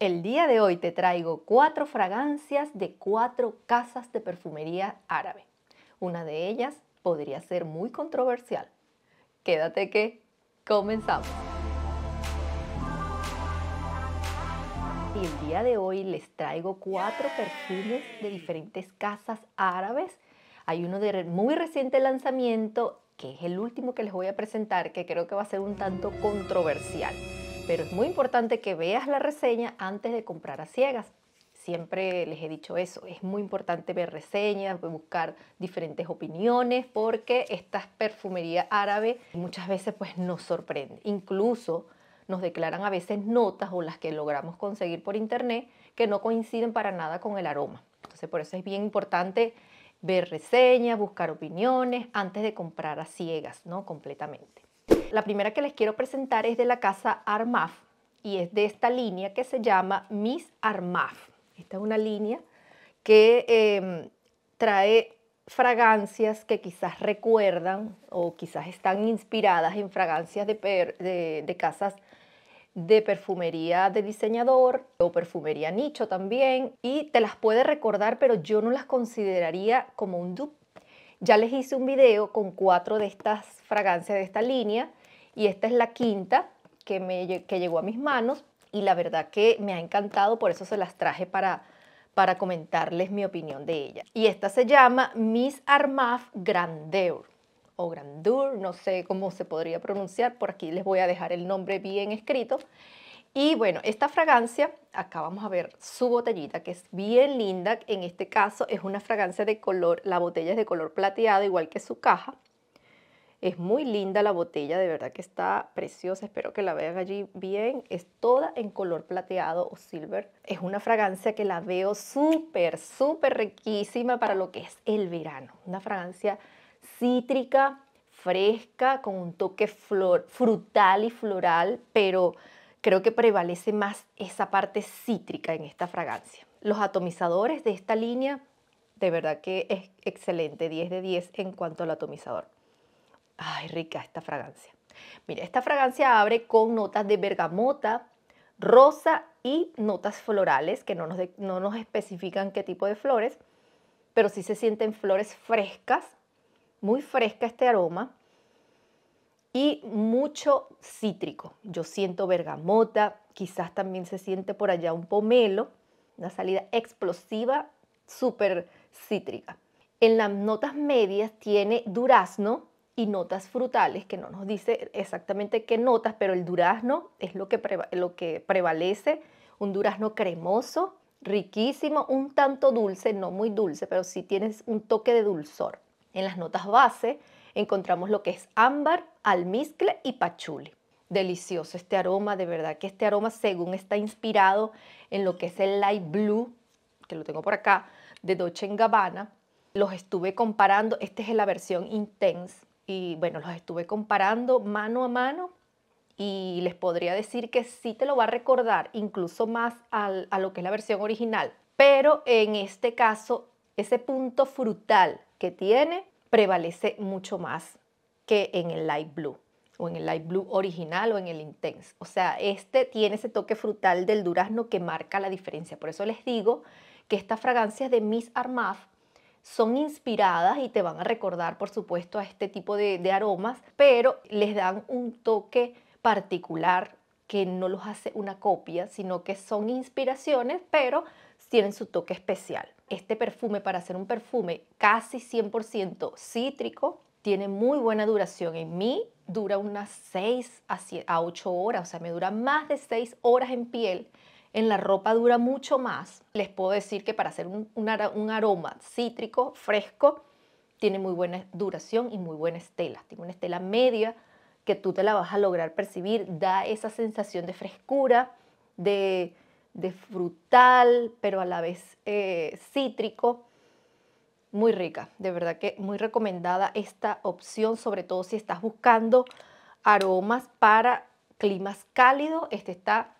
El día de hoy te traigo cuatro fragancias de cuatro casas de perfumería árabe. Una de ellas podría ser muy controversial. Quédate que comenzamos. Y el día de hoy les traigo cuatro perfumes de diferentes casas árabes. Hay uno de muy reciente lanzamiento, que es el último que les voy a presentar, que creo que va a ser un tanto controversial pero es muy importante que veas la reseña antes de comprar a ciegas. Siempre les he dicho eso, es muy importante ver reseñas, buscar diferentes opiniones, porque esta perfumería árabe muchas veces pues nos sorprende. Incluso nos declaran a veces notas o las que logramos conseguir por internet que no coinciden para nada con el aroma. Entonces por eso es bien importante ver reseñas, buscar opiniones antes de comprar a ciegas, ¿no? Completamente. La primera que les quiero presentar es de la casa Armaf y es de esta línea que se llama Miss Armaf. Esta es una línea que em, trae fragancias que quizás recuerdan o quizás están inspiradas en fragancias de, casas de perfumería de diseñador o perfumería nicho también y te las puede recordar pero yo no las consideraría como un dupe. Ya les hice un video con cuatro de estas fragancia de esta línea y esta es la quinta que, me, que llegó a mis manos y la verdad que me ha encantado, por eso se las traje para, para comentarles mi opinión de ella. Y esta se llama Miss Armaf Grandeur o Grandeur, no sé cómo se podría pronunciar, por aquí les voy a dejar el nombre bien escrito. Y bueno, esta fragancia, acá vamos a ver su botellita, que es bien linda, en este caso es una fragancia de color, la botella es de color plateado, igual que su caja, es muy linda la botella, de verdad que está preciosa, espero que la vean allí bien. Es toda en color plateado o silver. Es una fragancia que la veo súper, súper riquísima para lo que es el verano. Una fragancia cítrica, fresca, con un toque frutal y floral, pero creo que prevalece más esa parte cítrica en esta fragancia. Los atomizadores de esta línea, de verdad que es excelente, 10 de 10 en cuanto al atomizador. Ay, rica esta fragancia. Mira, esta fragancia abre con notas de bergamota, rosa y notas florales que no nos, especifican qué tipo de flores, pero sí se sienten flores frescas, muy fresca este aroma y mucho cítrico. Yo siento bergamota, quizás también se siente por allá un pomelo, una salida explosiva, súper cítrica. En las notas medias tiene durazno, y notas frutales, que no nos dice exactamente qué notas, pero el durazno es lo que, lo que prevalece, un durazno cremoso, riquísimo, un tanto dulce, no muy dulce, pero sí tienes un toque de dulzor. En las notas base encontramos lo que es ámbar, almizcle y pachuli. Delicioso este aroma, de verdad que este aroma según está inspirado en lo que es el light blue, que lo tengo por acá, de Dolce Gabbana. Los estuve comparando, esta es la versión intense y bueno, los estuve comparando mano a mano y les podría decir que sí te lo va a recordar incluso más a lo que es la versión original, pero en este caso ese punto frutal que tiene prevalece mucho más que en el light blue o en el light blue original o en el intense. O sea, este tiene ese toque frutal del durazno que marca la diferencia. Por eso les digo que estas fragancias de Miss Armaf son inspiradas y te van a recordar, por supuesto, a este tipo de, aromas, pero les dan un toque particular que no los hace una copia, sino que son inspiraciones, pero tienen su toque especial. Este perfume, para ser un perfume casi 100% cítrico, tiene muy buena duración. En mí dura unas 6 a 8 horas, o sea, me dura más de 6 horas en piel en la ropa dura mucho más. Les puedo decir que para hacer un, aroma cítrico, fresco, tiene muy buena duración y muy buena estela. Tiene una estela media que tú te la vas a lograr percibir. Da esa sensación de frescura, de, frutal, pero a la vez eh, cítrico. Muy rica, de verdad que muy recomendada esta opción, sobre todo si estás buscando aromas para climas cálidos. Este está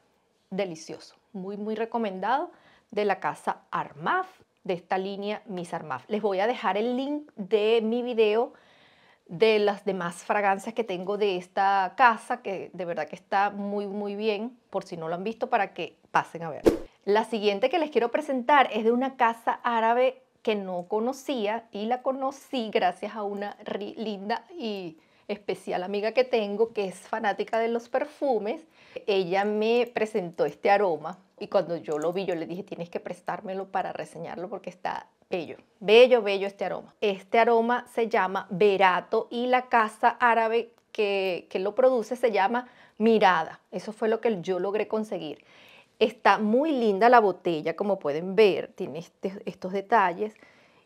delicioso muy, muy recomendado, de la casa Armaf, de esta línea Miss Armaf. Les voy a dejar el link de mi video de las demás fragancias que tengo de esta casa, que de verdad que está muy, muy bien, por si no lo han visto, para que pasen a ver. La siguiente que les quiero presentar es de una casa árabe que no conocía y la conocí gracias a una linda y especial amiga que tengo que es fanática de los perfumes. Ella me presentó este aroma y cuando yo lo vi yo le dije tienes que prestármelo para reseñarlo porque está bello, bello, bello este aroma. Este aroma se llama Verato y la casa árabe que, que lo produce se llama Mirada. Eso fue lo que yo logré conseguir. Está muy linda la botella, como pueden ver, tiene este, estos detalles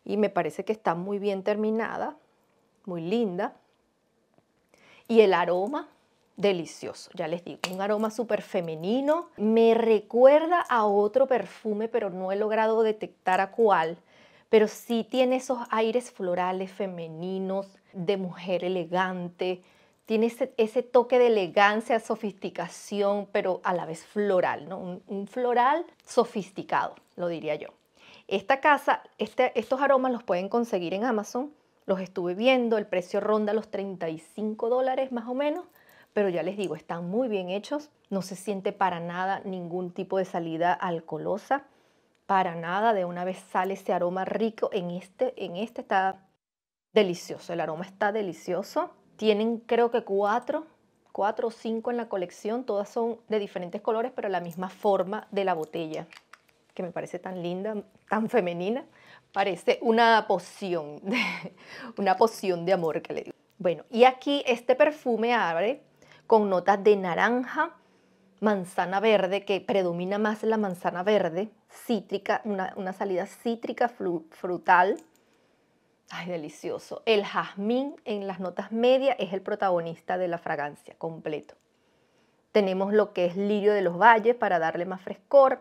y me parece que está muy bien terminada, muy linda y el aroma delicioso, ya les digo, un aroma súper femenino, me recuerda a otro perfume, pero no he logrado detectar a cuál, pero sí tiene esos aires florales femeninos, de mujer elegante, tiene ese, toque de elegancia, sofisticación, pero a la vez floral, ¿no? un, floral sofisticado, lo diría yo. Esta casa, este, estos aromas los pueden conseguir en Amazon los estuve viendo, el precio ronda los 35 dólares más o menos, pero ya les digo, están muy bien hechos, no se siente para nada ningún tipo de salida alcoholosa, para nada, de una vez sale ese aroma rico, en este, en este está delicioso, el aroma está delicioso. Tienen creo que cuatro, cuatro o cinco en la colección, todas son de diferentes colores, pero la misma forma de la botella que me parece tan linda, tan femenina, parece una poción, de, una poción de amor que le digo. Bueno, y aquí este perfume abre con notas de naranja, manzana verde, que predomina más la manzana verde, cítrica, una, una salida cítrica frutal. Ay, delicioso. El jazmín en las notas medias es el protagonista de la fragancia completo. Tenemos lo que es lirio de los valles para darle más frescor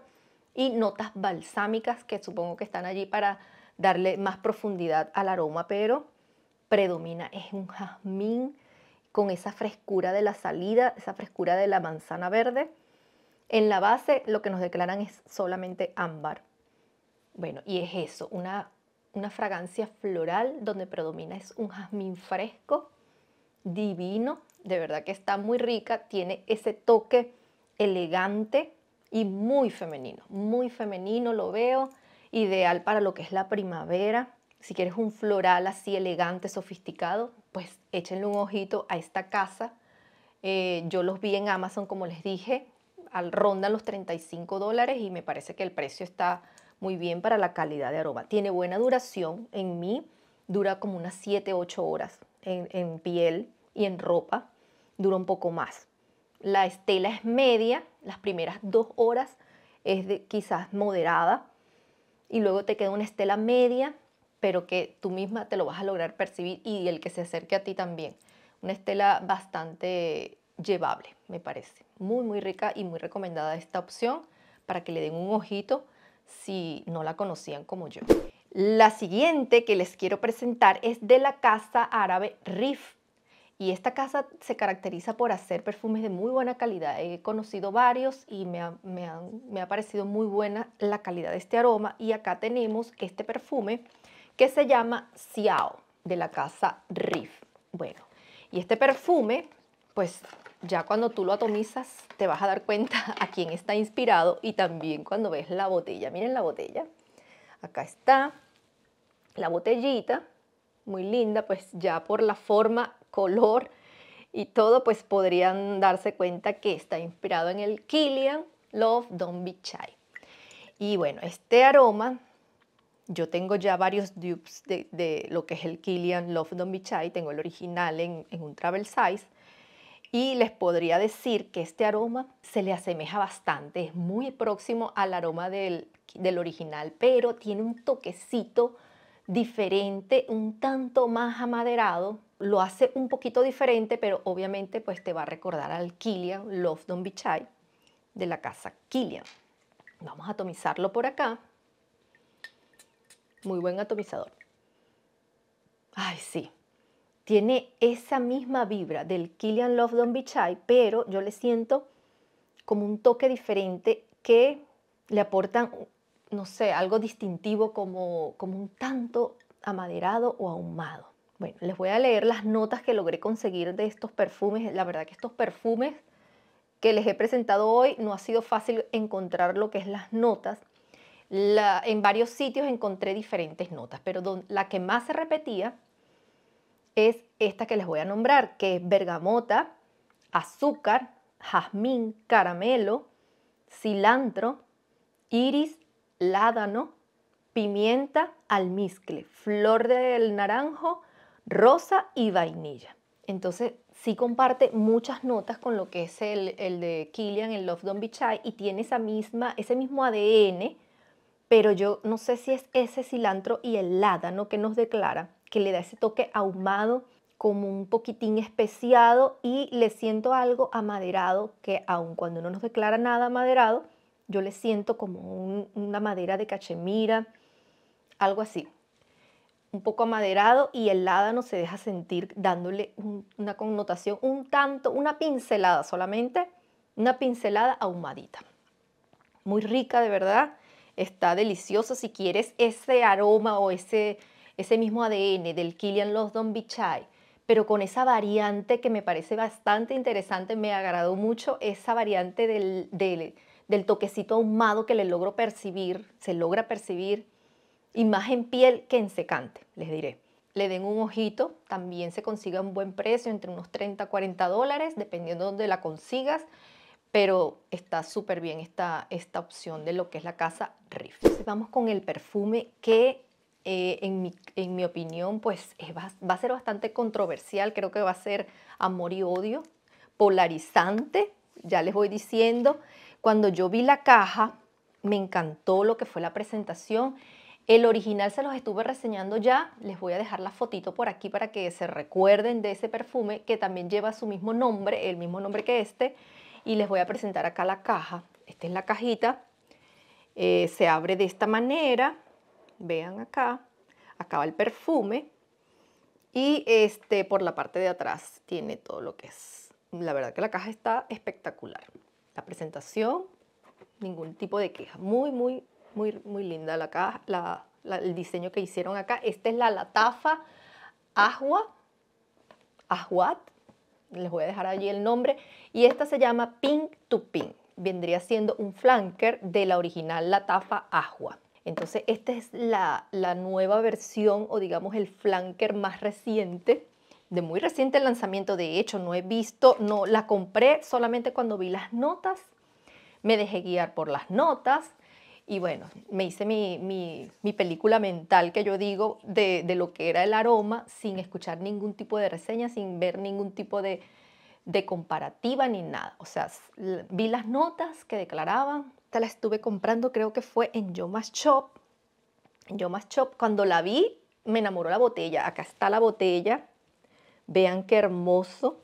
y notas balsámicas que supongo que están allí para darle más profundidad al aroma, pero predomina es un jazmín con esa frescura de la salida, esa frescura de la manzana verde. En la base lo que nos declaran es solamente ámbar. Bueno, y es eso, una, una fragancia floral donde predomina es un jazmín fresco, divino, de verdad que está muy rica, tiene ese toque elegante y muy femenino, muy femenino lo veo, ideal para lo que es la primavera. Si quieres un floral así elegante, sofisticado, pues échenle un ojito a esta casa. Eh, yo los vi en Amazon, como les dije, al rondan los 35 dólares y me parece que el precio está muy bien para la calidad de aroma. Tiene buena duración en mí, dura como unas 7-8 horas en piel y en ropa, dura un poco más la estela es media, las primeras dos horas es de, quizás moderada y luego te queda una estela media, pero que tú misma te lo vas a lograr percibir y el que se acerque a ti también. Una estela bastante llevable, me parece. Muy, muy rica y muy recomendada esta opción para que le den un ojito si no la conocían como yo. La siguiente que les quiero presentar es de la casa árabe Rif y esta casa se caracteriza por hacer perfumes de muy buena calidad. He conocido varios y me ha, parecido muy buena la calidad de este aroma. Y acá tenemos este perfume que se llama Xiao de la casa Riff. Bueno, y este perfume, pues ya cuando tú lo atomizas te vas a dar cuenta a quién está inspirado y también cuando ves la botella. Miren la botella. Acá está la botellita, muy linda, pues ya por la forma color y todo, pues podrían darse cuenta que está inspirado en el Killian Love Don't Be Shy. Y bueno, este aroma, yo tengo ya varios dupes de, lo que es el Killian Love Don't Be Shy, tengo el original en, un travel size, y les podría decir que este aroma se le asemeja bastante, es muy próximo al aroma del, del, original, pero tiene un toquecito diferente, un tanto más amaderado lo hace un poquito diferente, pero obviamente pues te va a recordar al Killian Don Bichai de la casa Killian. Vamos a atomizarlo por acá. Muy buen atomizador. Ay, sí. Tiene esa misma vibra del Killian Don Bichai, pero yo le siento como un toque diferente que le aporta, no sé, algo distintivo como, como un tanto amaderado o ahumado. Bueno, les voy a leer las notas que logré conseguir de estos perfumes. La verdad que estos perfumes que les he presentado hoy no ha sido fácil encontrar lo que es las notas. en varios sitios encontré diferentes notas, pero la que más se repetía es esta que les voy a nombrar, que es bergamota, azúcar, jazmín, caramelo, cilantro, iris, ládano, pimienta, almizcle, flor del naranjo, rosa y vainilla. Entonces sí comparte muchas notas con lo que es el, de Killian, el Love Don't Be y tiene esa misma, ese mismo ADN, pero yo no sé si es ese cilantro y el ládano que nos declara, que le da ese toque ahumado, como un poquitín especiado, y le siento algo amaderado, que aun cuando no nos declara nada amaderado, yo le siento como una madera de cachemira, algo así un poco amaderado y el ládano se deja sentir dándole una connotación un tanto, una pincelada solamente, una pincelada ahumadita. Muy rica de verdad, está delicioso. si quieres ese aroma o ese, ese mismo ADN del Kilian don Bichai, pero con esa variante que me parece bastante interesante, me agradó mucho esa variante del, del, del toquecito ahumado que le logro percibir, se logra percibir y más en piel que en secante, les diré. Le den un ojito, también se consigue a un buen precio, entre unos 30 a 40 dólares, dependiendo de dónde la consigas, pero está súper bien esta, esta opción de lo que es la casa Riff. Vamos con el perfume que eh, en, mi, en, mi, opinión pues va a ser bastante controversial, creo que va a ser amor y odio, polarizante, ya les voy diciendo. Cuando yo vi la caja, me encantó lo que fue la presentación el original se los estuve reseñando ya, les voy a dejar la fotito por aquí para que se recuerden de ese perfume que también lleva su mismo nombre, el mismo nombre que este. Y les voy a presentar acá la caja. Esta es la cajita. Eh, se abre de esta manera. Vean acá. Acá va el perfume. Y este por la parte de atrás tiene todo lo que es. La verdad que la caja está espectacular. La presentación, ningún tipo de queja. Muy, muy muy, linda la caja, la, el diseño que hicieron acá. Esta es la Latafa agua Ajuat, les voy a dejar allí el nombre, y esta se llama Pink to Pink, vendría siendo un flanker de la original Latafa agua Entonces esta es la, la nueva versión o digamos el flanker más reciente de muy reciente lanzamiento, de hecho no he visto, no la compré solamente cuando vi las notas, me dejé guiar por las notas y bueno, me hice mi, película mental que yo digo de, lo que era el aroma sin escuchar ningún tipo de reseña, sin ver ningún tipo de, comparativa ni nada. O sea, vi las notas que declaraban, esta la estuve comprando, creo que fue en Yomas Shop. cuando la vi, me enamoró la botella. Acá está la botella. Vean qué hermoso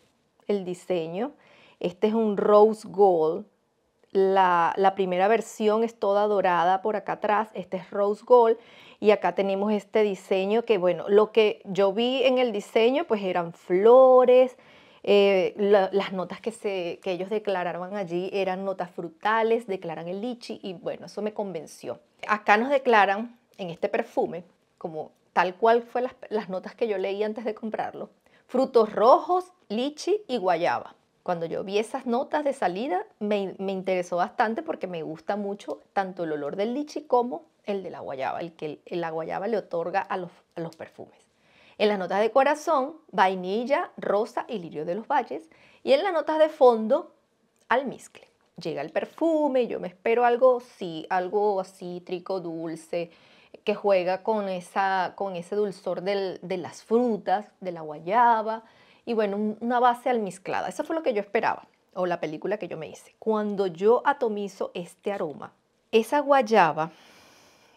el diseño. Este es un rose gold la, primera versión es toda dorada por acá atrás, este es Rose Gold y acá tenemos este diseño que bueno, lo que yo vi en el diseño pues eran flores, eh, las notas que, se, ellos declaraban allí eran notas frutales, declaran el lichi y bueno, eso me convenció. Acá nos declaran en este perfume, como tal cual fue las, las notas que yo leí antes de comprarlo, frutos rojos, lichi y guayaba. Cuando yo vi esas notas de salida, me, interesó bastante porque me gusta mucho tanto el olor del lichi como el de la guayaba, el que el, la guayaba le otorga a los, perfumes. En las notas de corazón, vainilla, rosa y lirio de los valles. Y en las notas de fondo, almizcle. Llega el perfume, yo me espero algo, sí, algo cítrico, dulce, que juega con, esa, con ese dulzor del, de las frutas, de la guayaba, y bueno, una base almizclada. Eso fue lo que yo esperaba, o la película que yo me hice. Cuando yo atomizo este aroma, esa guayaba,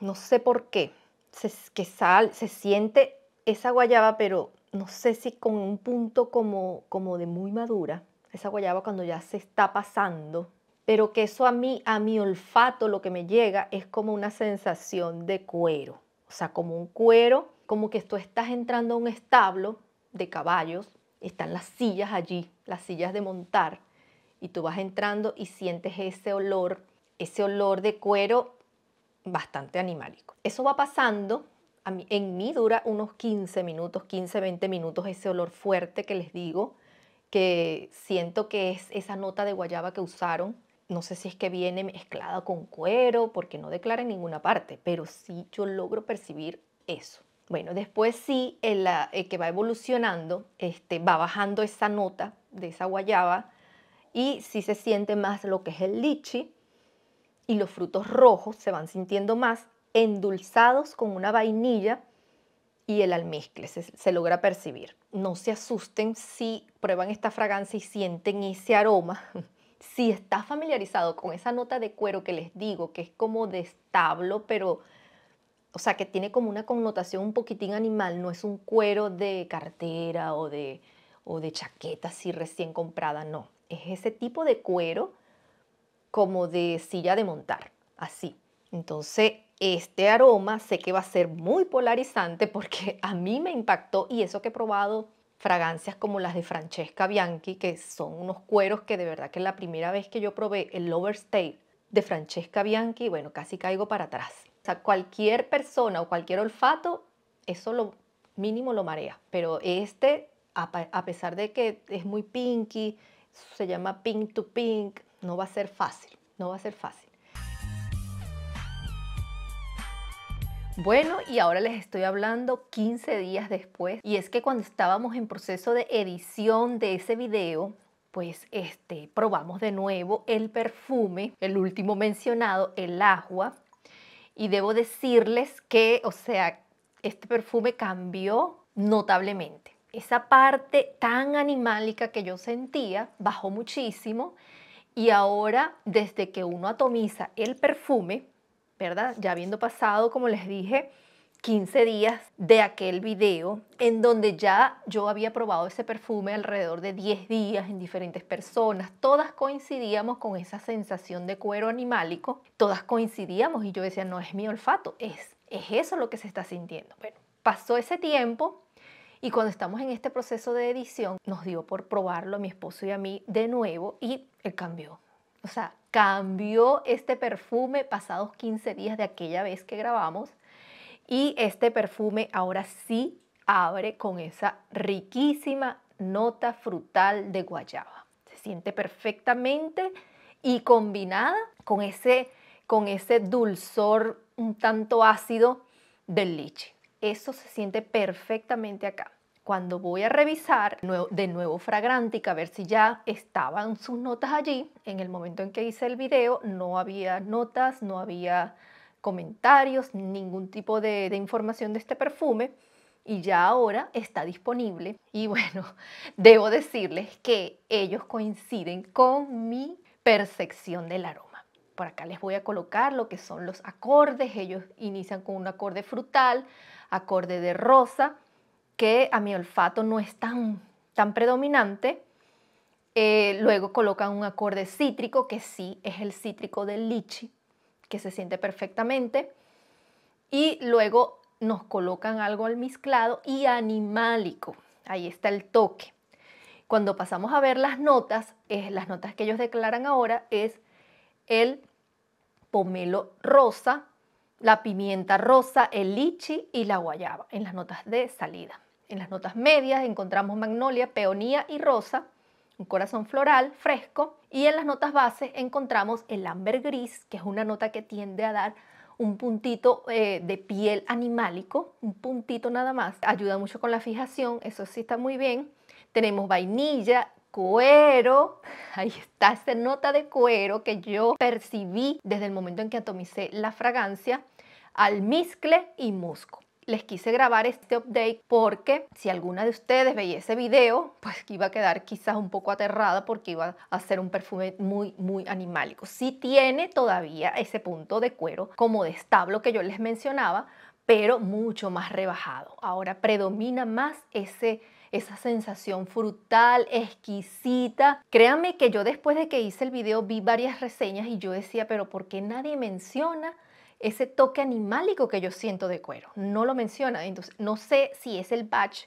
no sé por qué, se, que sal, se siente esa guayaba, pero no sé si con un punto como, como de muy madura, esa guayaba cuando ya se está pasando, pero que eso a mí, a mi olfato, lo que me llega es como una sensación de cuero, o sea, como un cuero, como que tú estás entrando a un establo de caballos están las sillas allí, las sillas de montar, y tú vas entrando y sientes ese olor, ese olor de cuero bastante animálico. Eso va pasando, en mí dura unos 15 minutos, 15, 20 minutos ese olor fuerte que les digo, que siento que es esa nota de guayaba que usaron. No sé si es que viene mezclada con cuero, porque no declara en ninguna parte, pero sí yo logro percibir eso. Bueno, después sí, el, que va evolucionando, este, va bajando esa nota de esa guayaba y sí se siente más lo que es el lichi y los frutos rojos se van sintiendo más endulzados con una vainilla y el almizcle, se, se logra percibir. No se asusten si prueban esta fragancia y sienten ese aroma. Si está familiarizado con esa nota de cuero que les digo, que es como de establo, pero o sea, que tiene como una connotación un poquitín animal, no es un cuero de cartera o de, o de chaqueta así recién comprada, no. Es ese tipo de cuero como de silla de montar, así. Entonces, este aroma sé que va a ser muy polarizante porque a mí me impactó y eso que he probado fragancias como las de Francesca Bianchi, que son unos cueros que de verdad que la primera vez que yo probé el Lower State de Francesca Bianchi, bueno, casi caigo para atrás sea, cualquier persona o cualquier olfato, eso lo mínimo lo marea. Pero este, a, pesar de que es muy pinky, se llama pink to pink, no va a ser fácil, no va a ser fácil. Bueno, y ahora les estoy hablando 15 días después. Y es que cuando estábamos en proceso de edición de ese video, pues este, probamos de nuevo el perfume, el último mencionado, el agua, y debo decirles que, o sea, este perfume cambió notablemente. Esa parte tan animálica que yo sentía bajó muchísimo y ahora desde que uno atomiza el perfume, ¿verdad? Ya habiendo pasado, como les dije, 15 días de aquel video en donde ya yo había probado ese perfume alrededor de 10 días en diferentes personas. Todas coincidíamos con esa sensación de cuero animálico. Todas coincidíamos y yo decía, no es mi olfato, es, es eso lo que se está sintiendo. Bueno, pasó ese tiempo y cuando estamos en este proceso de edición, nos dio por probarlo a mi esposo y a mí de nuevo y él cambió. O sea, cambió este perfume pasados 15 días de aquella vez que grabamos y este perfume ahora sí abre con esa riquísima nota frutal de guayaba. Se siente perfectamente y combinada con ese, con ese dulzor un tanto ácido del lichi. Eso se siente perfectamente acá. Cuando voy a revisar de nuevo Fragrantica, a ver si ya estaban sus notas allí, en el momento en que hice el video no había notas, no había comentarios, ningún tipo de, información de este perfume y ya ahora está disponible. Y bueno, debo decirles que ellos coinciden con mi percepción del aroma. Por acá les voy a colocar lo que son los acordes. Ellos inician con un acorde frutal, acorde de rosa, que a mi olfato no es tan, tan predominante. Eh, luego colocan un acorde cítrico, que sí es el cítrico del lichi que se siente perfectamente. Y luego nos colocan algo almizclado y animálico. Ahí está el toque. Cuando pasamos a ver las notas, las notas que ellos declaran ahora es el pomelo rosa, la pimienta rosa, el lichi y la guayaba en las notas de salida. En las notas medias encontramos magnolia, peonía y rosa, un corazón floral fresco y en las notas bases encontramos el amber gris, que es una nota que tiende a dar un puntito eh, de piel animálico, un puntito nada más. Ayuda mucho con la fijación, eso sí está muy bien. Tenemos vainilla, cuero, ahí está esta nota de cuero que yo percibí desde el momento en que atomicé la fragancia, almizcle y musgo les quise grabar este update porque si alguna de ustedes veía ese video, pues iba a quedar quizás un poco aterrada porque iba a ser un perfume muy, muy animálico. Sí tiene todavía ese punto de cuero como de establo que yo les mencionaba, pero mucho más rebajado. Ahora predomina más ese esa sensación frutal, exquisita. Créanme que yo después de que hice el video vi varias reseñas y yo decía, pero ¿por qué nadie menciona ese toque animálico que yo siento de cuero. No lo menciona, entonces no sé si es el batch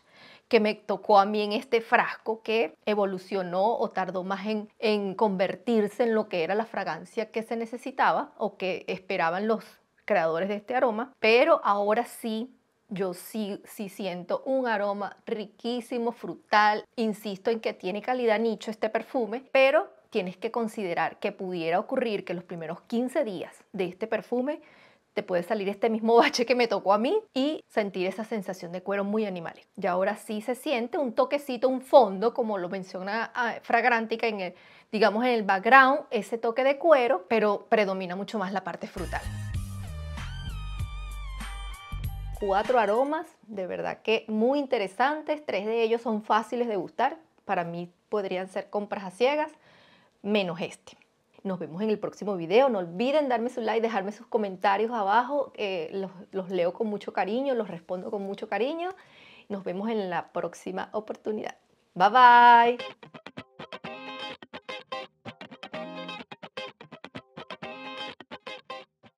que me tocó a mí en este frasco que evolucionó o tardó más en, en convertirse en lo que era la fragancia que se necesitaba o que esperaban los creadores de este aroma, pero ahora sí yo sí, sí, siento un aroma riquísimo, frutal. Insisto en que tiene calidad nicho este perfume, pero tienes que considerar que pudiera ocurrir que los primeros 15 días de este perfume te puede salir este mismo bache que me tocó a mí y sentir esa sensación de cuero muy animal. Y ahora sí se siente un toquecito, un fondo, como lo menciona ah, Fragrántica en el, digamos, en el background, ese toque de cuero, pero predomina mucho más la parte frutal cuatro aromas, de verdad que muy interesantes. Tres de ellos son fáciles de gustar. Para mí podrían ser compras a ciegas menos este. Nos vemos en el próximo video. No olviden darme su like, dejarme sus comentarios abajo. los, los leo con mucho cariño, los respondo con mucho cariño. Nos vemos en la próxima oportunidad. Bye bye.